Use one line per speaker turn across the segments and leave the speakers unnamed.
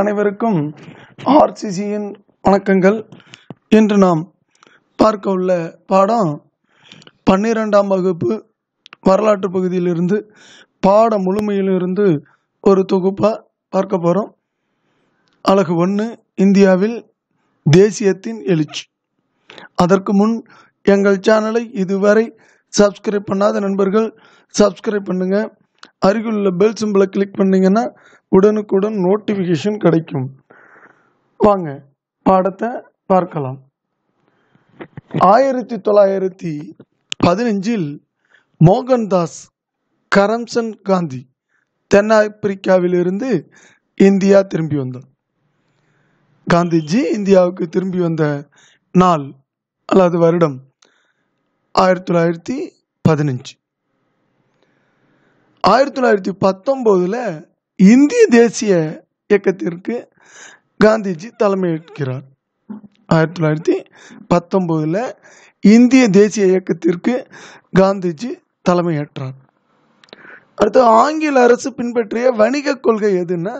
அனைவருக்கும் ஆர்சிசியின் வணக்கங்கள் இன்று நாம் பார்க்க உள்ள பாடம் பன்னிரெண்டாம் வகுப்பு வரலாற்று பகுதியிலிருந்து பாட முழுமையிலிருந்து ஒரு தொகுப்பாக பார்க்க போகிறோம் அழகு ஒன்று இந்தியாவில் தேசியத்தின் எழுச்சி அதற்கு முன் எங்கள் சேனலை இதுவரை சப்ஸ்கிரைப் பண்ணாத நண்பர்கள் சப்ஸ்கிரைப் பண்ணுங்கள் அருகில் உள்ள பெல் சிம்பிளை கிளிக் பண்ணிங்கன்னா உடனுக்குடன் நோட்டிஃபிகேஷன் கிடைக்கும் வாங்க பாடத்தை பார்க்கலாம் ஆயிரத்தி தொள்ளாயிரத்தி பதினஞ்சில் மோகன்தாஸ் கரம்சன் காந்தி தென்னாப்பிரிக்காவிலிருந்து இந்தியா திரும்பி வந்தார் காந்திஜி இந்தியாவுக்கு திரும்பி வந்த நாள் அல்லது வருடம் ஆயிரத்தி தொள்ளாயிரத்தி பதினஞ்சு ஆயிரத்தி தொள்ளாயிரத்தி பத்தொம்போதில் இந்திய தேசிய இயக்கத்திற்கு காந்திஜி தலைமையேற்கிறார் ஆயிரத்தி தொள்ளாயிரத்தி பத்தொம்போதில் இந்திய தேசிய இயக்கத்திற்கு காந்திஜி தலைமையேற்றார் அடுத்து ஆங்கில அரசு பின்பற்றிய வணிக கொள்கை எதுன்னா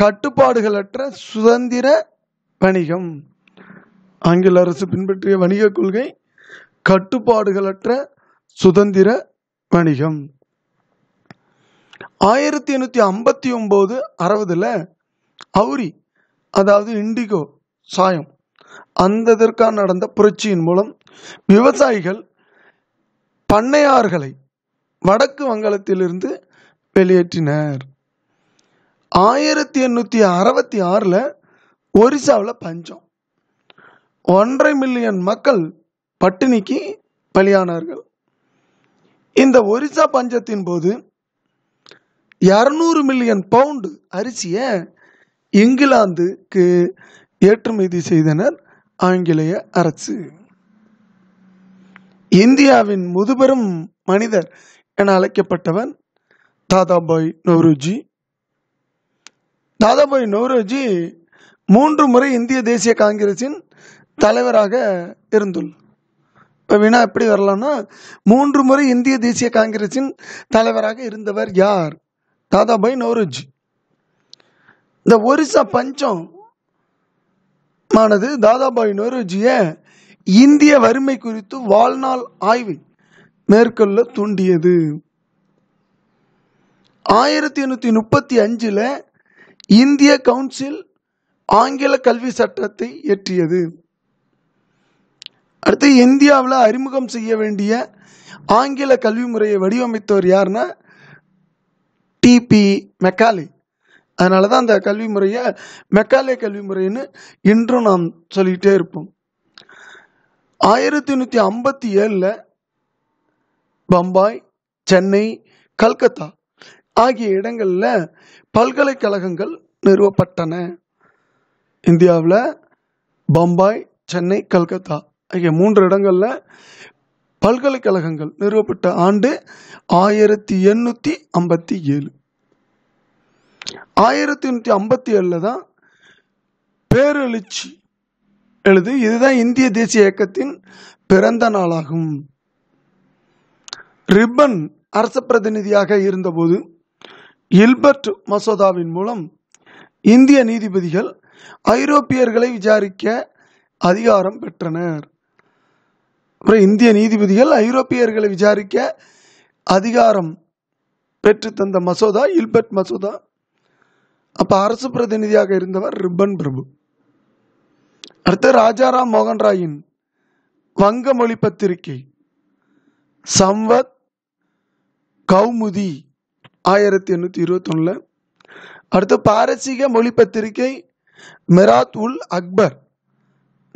கட்டுப்பாடுகளற்ற சுதந்திர வணிகம் ஆங்கில அரசு பின்பற்றிய வணிக கொள்கை கட்டுப்பாடுகளற்ற சுதந்திர வணிகம் ஆயிரத்தி எண்ணூற்றி ஐம்பத்தி ஒம்பது அறுபதில் அவுரி அதாவது இண்டிகோ சாயம் அந்த இதற்காக நடந்த புரட்சியின் மூலம் விவசாயிகள் பண்ணையார்களை வடக்கு வங்காளத்திலிருந்து வெளியேற்றினர் ஆயிரத்தி எண்ணூற்றி அறுபத்தி ஆறில் ஒரிசாவில் பஞ்சம் ஒன்றரை மில்லியன் மக்கள் பட்டினிக்கு பலியானார்கள் இந்த ஒரிசா பஞ்சத்தின் போது இரநூறு மில்லியன் பவுண்டு அரிசியை இங்கிலாந்துக்கு ஏற்றுமதி செய்தனர் ஆங்கிலேய அரசு இந்தியாவின் முதுபெரும் மனிதர் என அழைக்கப்பட்டவன் தாதாபாய் நவ்ருஜி தாதாபாய் நவ்ருஜி மூன்று முறை இந்திய தேசிய காங்கிரஸின் தலைவராக இருந்துள்ளார் இப்போ வினா எப்படி வரலாம்னா மூன்று முறை இந்திய தேசிய காங்கிரஸின் தலைவராக இருந்தவர் யார் தாதாபாய் నవరజ్ இந்த ஒரிசா பஞ்சம் மானது தாதாபாய் நோரோஜிய இந்திய வறுமை குறித்து வாழ்நாள் ஆய்வை மேற்கொள்ள தூண்டியது ஆயிரத்தி எண்ணூத்தி முப்பத்தி அஞ்சில் இந்திய கவுன்சில் ஆங்கில கல்வி சட்டத்தை இயற்றியது அடுத்து இந்தியாவில் அறிமுகம் செய்ய வேண்டிய ஆங்கில கல்வி முறையை வடிவமைத்தவர் யாருன்னா டிபி மெக்காலே அதனால தான் அந்த கல்வி முறையை மெக்காலே கல்வி முறைன்னு இன்றும் நாம் சொல்லிக்கிட்டே இருப்போம் ஆயிரத்தி நூற்றி ஐம்பத்தி ஏழில் பம்பாய் சென்னை கல்கத்தா ஆகிய இடங்களில் பல்கலைக்கழகங்கள் நிறுவப்பட்டன இந்தியாவில் பம்பாய் சென்னை கல்கத்தா ஆகிய மூன்று இடங்களில் பல்கலைக்கழகங்கள் நிறுவப்பட்ட ஆண்டு ஆயிரத்தி எண்ணூற்றி ஐம்பத்தி ஏழு ஆயிரத்தி எண்ணூற்றி ஐம்பத்தி ஏழுல தான் பேரெழுச்சி எழுது இதுதான் இந்திய தேசிய இயக்கத்தின் பிறந்த நாளாகும் ரிப்பன் அரச பிரதிநிதியாக இருந்தபோது இல்பர்ட் மசோதாவின் மூலம் இந்திய நீதிபதிகள் ஐரோப்பியர்களை விசாரிக்க அதிகாரம் பெற்றனர் அப்புறம் இந்திய நீதிபதிகள் ஐரோப்பியர்களை விசாரிக்க அதிகாரம் பெற்று தந்த மசோதா இல்பர்ட் மசோதா அப்போ அரசு பிரதிநிதியாக இருந்தவர் ரிப்பன் பிரபு அடுத்து ராஜாராம் மோகன் ராயின் வங்க மொழி பத்திரிகை சம்வத் கௌமுதி ஆயிரத்தி எண்ணூற்றி ஒண்ணுல அடுத்து பாரசீக மொழி பத்திரிகை மெராத் உல் அக்பர்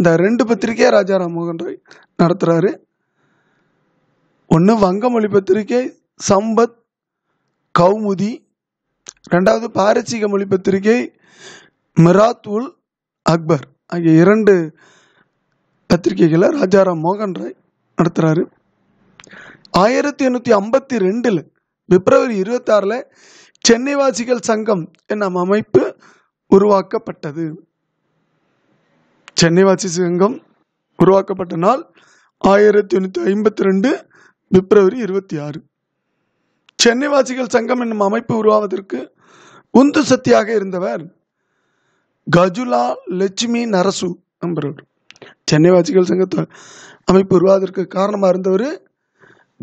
இந்த ரெண்டு பத்திரிகையா ராஜாராம் மோகன் ராய் நடத்துகிறாரு ஒன்று வங்கமொழி பத்திரிகை சம்பத் கௌமுதி ரெண்டாவது பாரசீக மொழி பத்திரிகை மிராத் உல் அக்பர் ஆகிய இரண்டு பத்திரிகைகளை ராஜாராம் மோகன் ராய் நடத்துகிறாரு ஆயிரத்தி எண்ணூற்றி ஐம்பத்தி ரெண்டில் பிப்ரவரி இருபத்தாறில் சென்னைவாசிகள் சங்கம் என்னும் அமைப்பு உருவாக்கப்பட்டது சென்னைவாசி சங்கம் உருவாக்கப்பட்ட நாள் ஆயிரத்தி எண்ணூற்றி ஐம்பத்தி ரெண்டு பிப்ரவரி இருபத்தி ஆறு சென்னை வாசிகள் சங்கம் என்னும் அமைப்பு உருவாவதற்கு உந்து சக்தியாக இருந்தவர் கஜுலா லட்சுமி நரசு என்பவர் சென்னை வாசிகள் சங்க அமைப்பு உருவாவதற்கு காரணமாக இருந்தவர்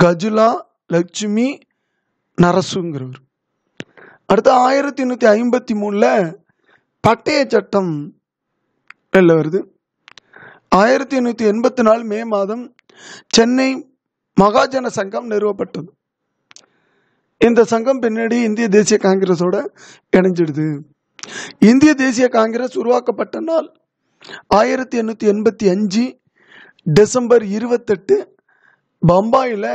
கஜுலா லட்சுமி நரசுங்கிறவர் அடுத்து ஆயிரத்தி எண்ணூற்றி ஐம்பத்தி மூணில் பட்டய சட்டம் வெளில வருது ஆயிரத்தி எண்ணூற்றி எண்பத்தி நாலு மே மாதம் சென்னை மகாஜன சங்கம் நிறுவப்பட்டது இந்த சங்கம் பின்னாடி இந்திய தேசிய காங்கிரஸோட இணைஞ்சிடுது இந்திய தேசிய காங்கிரஸ் உருவாக்கப்பட்ட நாள் ஆயிரத்தி எண்ணூற்றி எண்பத்தி அஞ்சு டிசம்பர் இருபத்தெட்டு பம்பாயில்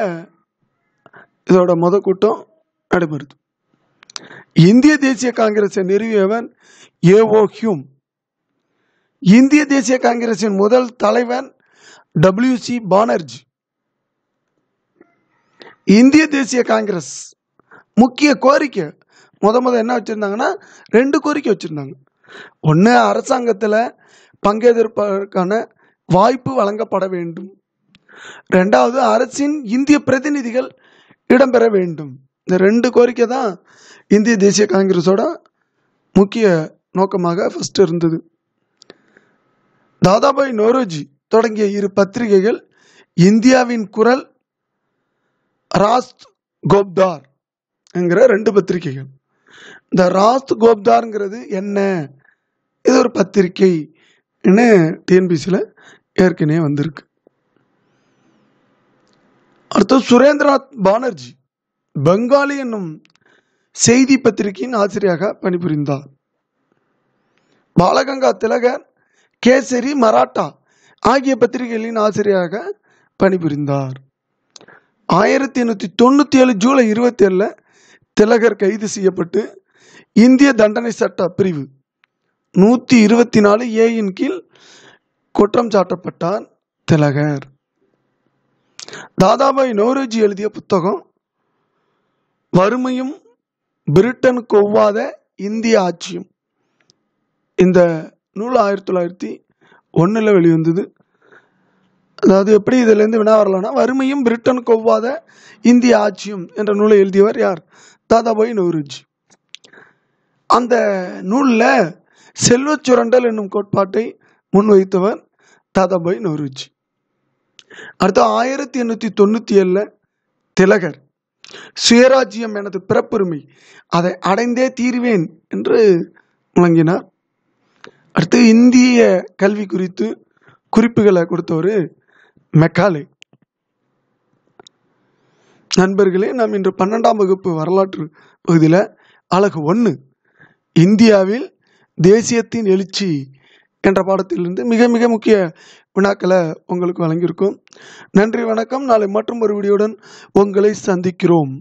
இதோட மொத கூட்டம் நடைபெறுது இந்திய தேசிய காங்கிரஸை நிறுவியவன் ஏஓ ஹியூம் இந்திய தேசிய காங்கிரசின் முதல் தலைவன் டபிள்யூ சி பானர்ஜி இந்திய தேசிய காங்கிரஸ் முக்கிய கோரிக்கை முத முத என்ன வச்சுருந்தாங்கன்னா ரெண்டு கோரிக்கை வச்சுருந்தாங்க ஒன்று அரசாங்கத்தில் பங்கேற்பதற்கான வாய்ப்பு வழங்கப்பட வேண்டும் ரெண்டாவது அரசின் இந்திய பிரதிநிதிகள் இடம்பெற வேண்டும் இந்த ரெண்டு கோரிக்கை தான் இந்திய தேசிய காங்கிரஸோட முக்கிய நோக்கமாக ஃபஸ்ட்டு இருந்தது தாதாபாய் நோரோஜி தொடங்கிய இரு பத்திரிகைகள் இந்தியாவின் குரல் ராஸ்த் கோப்தார் என்கிற ரெண்டு பத்திரிகைகள் இந்த ராஸ்த் கோப்தார்ங்கிறது என்ன இது ஒரு பத்திரிகை டிஎன்பிசியில் ஏற்கனவே வந்திருக்கு அடுத்து சுரேந்திரநாத் பானர்ஜி பெங்காலி என்னும் செய்தி பத்திரிகையின் ஆசிரியராக பணிபுரிந்தார் பாலகங்கா திலகர் கேசரி மராட்டா ஆகிய பத்திரிகைகளின் ஆசிரியராக பணிபுரிந்தார் ஆயிரத்தி எண்ணூற்றி தொண்ணூற்றி ஏழு ஜூலை இருபத்தி ஏழில் திலகர் கைது செய்யப்பட்டு இந்திய தண்டனை சட்ட பிரிவு நூற்றி இருபத்தி நாலு ஏயின் கீழ் குற்றம் சாட்டப்பட்டார் திலகர் தாதாபாய் நோரோஜி எழுதிய புத்தகம் வறுமையும் பிரிட்டனுக்கு ஒவ்வாத இந்திய ஆட்சியும் இந்த நூல் ஆயிரத்தி தொள்ளாயிரத்தி ஒன்றில் வெளிவந்தது அதாவது எப்படி இதிலேருந்து வினா வரலான்னா வறுமையும் பிரிட்டன் கொவ்வாத இந்திய ஆட்சியும் என்ற நூலை எழுதியவர் யார் தாதாபாய் நவருஜி அந்த நூலில் செல்வ சுரண்டல் என்னும் கோட்பாட்டை முன்வைத்தவர் தாதாபாய் நவருஜி அடுத்து ஆயிரத்தி எண்ணூற்றி தொண்ணூற்றி ஏழில் திலகர் சுயராஜ்யம் எனது பிறப்புரிமை அதை அடைந்தே தீர்வேன் என்று முழங்கினார் அடுத்து இந்திய கல்வி குறித்து குறிப்புகளை கொடுத்தவர் மெக்காலே நண்பர்களே நாம் இன்று பன்னெண்டாம் வகுப்பு வரலாற்று பகுதியில் அழகு ஒன்று இந்தியாவில் தேசியத்தின் எழுச்சி என்ற பாடத்திலிருந்து மிக மிக முக்கிய வினாக்களை உங்களுக்கு வழங்கியிருக்கோம் நன்றி வணக்கம் நாளை மற்றும் ஒரு வீடியோடன் உங்களை சந்திக்கிறோம்